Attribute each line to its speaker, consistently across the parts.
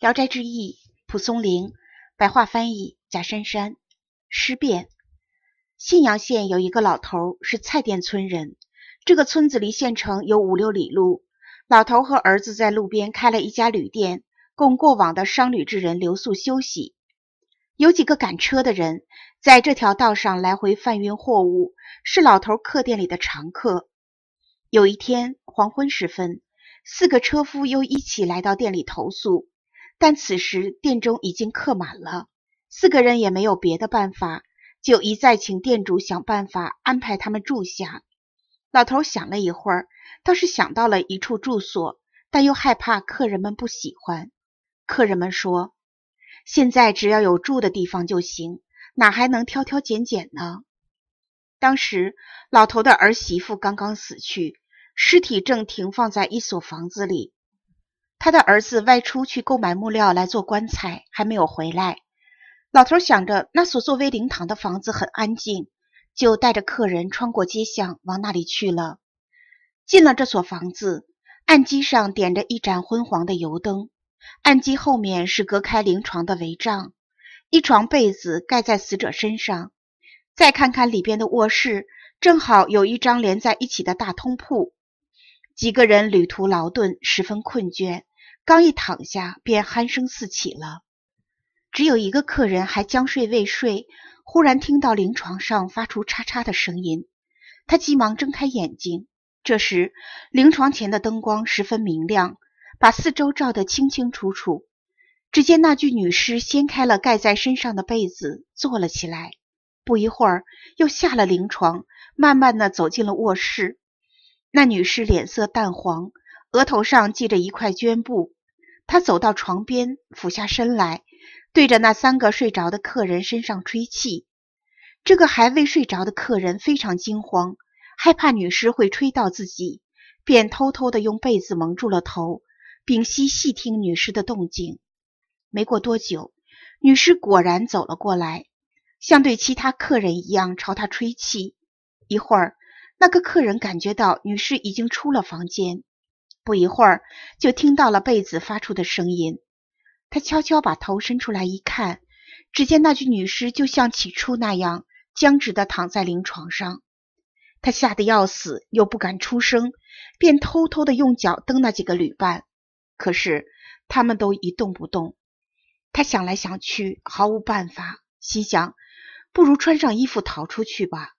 Speaker 1: 《聊斋志异》蒲松龄，白话翻译贾珊珊。尸变。信阳县有一个老头是蔡店村人，这个村子离县城有五六里路。老头和儿子在路边开了一家旅店，供过往的商旅之人留宿休息。有几个赶车的人在这条道上来回贩运货物，是老头客店里的常客。有一天黄昏时分，四个车夫又一起来到店里投宿。但此时店中已经客满了，四个人也没有别的办法，就一再请店主想办法安排他们住下。老头想了一会儿，倒是想到了一处住所，但又害怕客人们不喜欢。客人们说：“现在只要有住的地方就行，哪还能挑挑拣拣呢？”当时老头的儿媳妇刚刚死去，尸体正停放在一所房子里。他的儿子外出去购买木料来做棺材，还没有回来。老头想着那所作为灵堂的房子很安静，就带着客人穿过街巷往那里去了。进了这所房子，案几上点着一盏昏黄的油灯，案几后面是隔开灵床的帷帐，一床被子盖在死者身上。再看看里边的卧室，正好有一张连在一起的大通铺。几个人旅途劳顿，十分困倦，刚一躺下，便鼾声四起了。只有一个客人还将睡未睡，忽然听到临床上发出嚓嚓的声音，他急忙睁开眼睛。这时，临床前的灯光十分明亮，把四周照得清清楚楚。只见那具女尸掀开了盖在身上的被子，坐了起来，不一会儿又下了临床，慢慢的走进了卧室。那女尸脸色淡黄，额头上系着一块绢布。她走到床边，俯下身来，对着那三个睡着的客人身上吹气。这个还未睡着的客人非常惊慌，害怕女尸会吹到自己，便偷偷地用被子蒙住了头，屏息细听女尸的动静。没过多久，女尸果然走了过来，像对其他客人一样朝他吹气。一会儿。那个客人感觉到女士已经出了房间，不一会儿就听到了被子发出的声音。他悄悄把头伸出来一看，只见那具女尸就像起初那样僵直的躺在临床上。他吓得要死，又不敢出声，便偷偷的用脚蹬那几个旅伴。可是他们都一动不动。他想来想去，毫无办法，心想不如穿上衣服逃出去吧。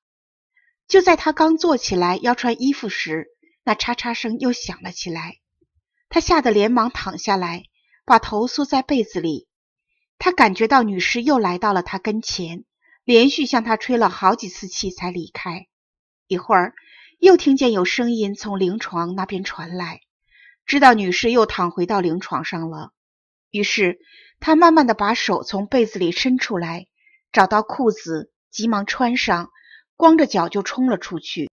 Speaker 1: 就在他刚坐起来要穿衣服时，那叉叉声又响了起来。他吓得连忙躺下来，把头缩在被子里。他感觉到女尸又来到了他跟前，连续向他吹了好几次气才离开。一会儿，又听见有声音从灵床那边传来，知道女尸又躺回到灵床上了。于是，他慢慢的把手从被子里伸出来，找到裤子，急忙穿上。光着脚就冲了出去，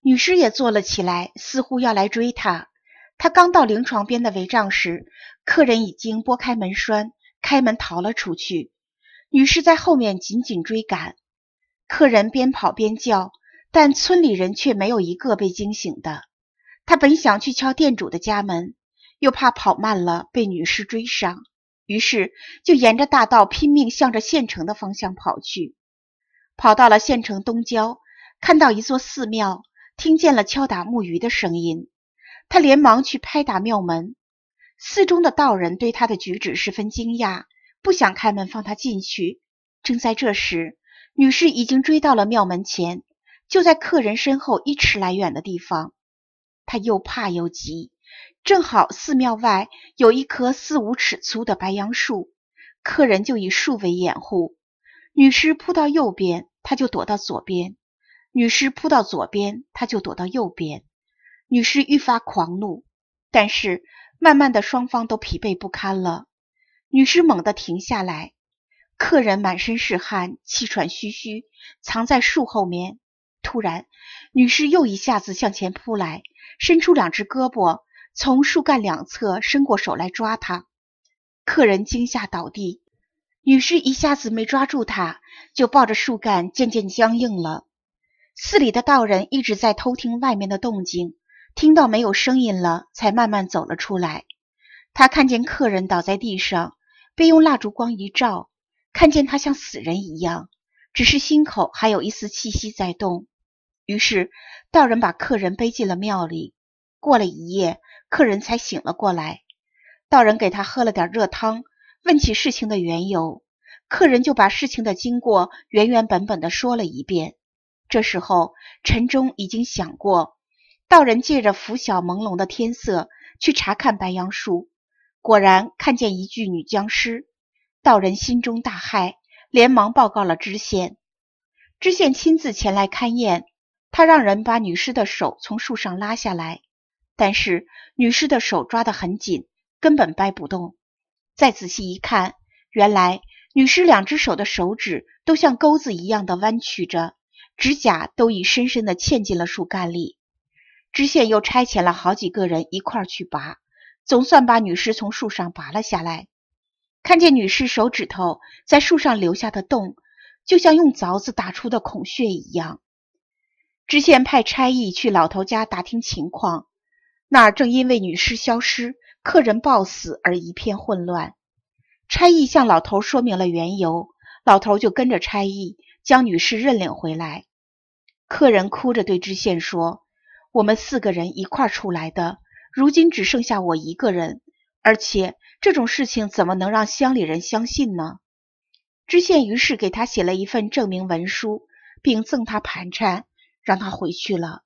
Speaker 1: 女尸也坐了起来，似乎要来追他。他刚到灵床边的帷帐时，客人已经拨开门栓，开门逃了出去。女尸在后面紧紧追赶，客人边跑边叫，但村里人却没有一个被惊醒的。他本想去敲店主的家门，又怕跑慢了被女尸追上，于是就沿着大道拼命向着县城的方向跑去。跑到了县城东郊，看到一座寺庙，听见了敲打木鱼的声音，他连忙去拍打庙门。寺中的道人对他的举止十分惊讶，不想开门放他进去。正在这时，女士已经追到了庙门前，就在客人身后一尺来远的地方。他又怕又急，正好寺庙外有一棵四五尺粗的白杨树，客人就以树为掩护，女士扑到右边。他就躲到左边，女尸扑到左边，他就躲到右边。女尸愈发狂怒，但是慢慢的双方都疲惫不堪了。女尸猛地停下来，客人满身是汗，气喘吁吁，藏在树后面。突然，女尸又一下子向前扑来，伸出两只胳膊，从树干两侧伸过手来抓他。客人惊吓倒地，女尸一下子没抓住他。就抱着树干，渐渐僵硬了。寺里的道人一直在偷听外面的动静，听到没有声音了，才慢慢走了出来。他看见客人倒在地上，便用蜡烛光一照，看见他像死人一样，只是心口还有一丝气息在动。于是道人把客人背进了庙里。过了一夜，客人才醒了过来。道人给他喝了点热汤，问起事情的缘由。客人就把事情的经过原原本本的说了一遍。这时候，陈忠已经想过。道人借着拂晓朦胧的天色去查看白杨树，果然看见一具女僵尸。道人心中大骇，连忙报告了知县。知县亲自前来看验，他让人把女尸的手从树上拉下来，但是女尸的手抓得很紧，根本掰不动。再仔细一看，原来。女尸两只手的手指都像钩子一样的弯曲着，指甲都已深深的嵌进了树干里。知县又差遣了好几个人一块去拔，总算把女尸从树上拔了下来。看见女尸手指头在树上留下的洞，就像用凿子打出的孔穴一样。知县派差役去老头家打听情况，那儿正因为女尸消失、客人暴死而一片混乱。差役向老头说明了缘由，老头就跟着差役将女士认领回来。客人哭着对知县说：“我们四个人一块出来的，如今只剩下我一个人，而且这种事情怎么能让乡里人相信呢？”知县于是给他写了一份证明文书，并赠他盘缠，让他回去了。